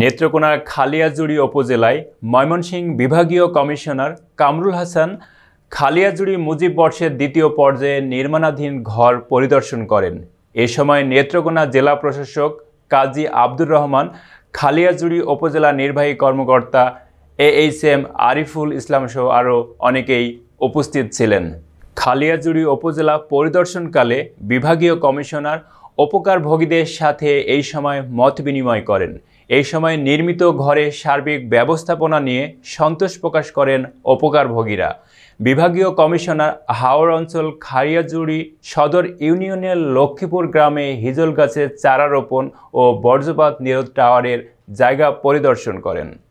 নেত্রকোনা খালিয়াজুড়ি উপজেলায় ময়মনসিংহ বিভাগীয় কমিশনার কামরুল হাসান খালিয়াজুড়ি মুজিব বর্ষের দ্বিতীয় পর্যায়ে নির্মাণাধীন ঘর পরিদর্শন করেন এ সময় নেত্রকোনা জেলা প্রশাসক কাজী আব্দুর রহমান খালিয়াজুড়ি উপজেলা নির্বাহী কর্মকর্তা এইচ এম আরিফুল ইসলামসহ আরও অনেকেই উপস্থিত ছিলেন খালিয়াজুড়ি উপজেলা পরিদর্শনকালে বিভাগীয় কমিশনার উপকারভোগীদের সাথে এই সময় মত বিনিময় করেন এই সময় নির্মিত ঘরে সার্বিক ব্যবস্থাপনা নিয়ে সন্তোষ প্রকাশ করেন উপকারভোগীরা বিভাগীয় কমিশনার হাওড় অঞ্চল খারিয়াজুড়ি সদর ইউনিয়নের লক্ষ্মীপুর গ্রামে হিজল গাছের চারা রোপণ ও বর্জ্যপাত নিরোধ টাওয়ারের জায়গা পরিদর্শন করেন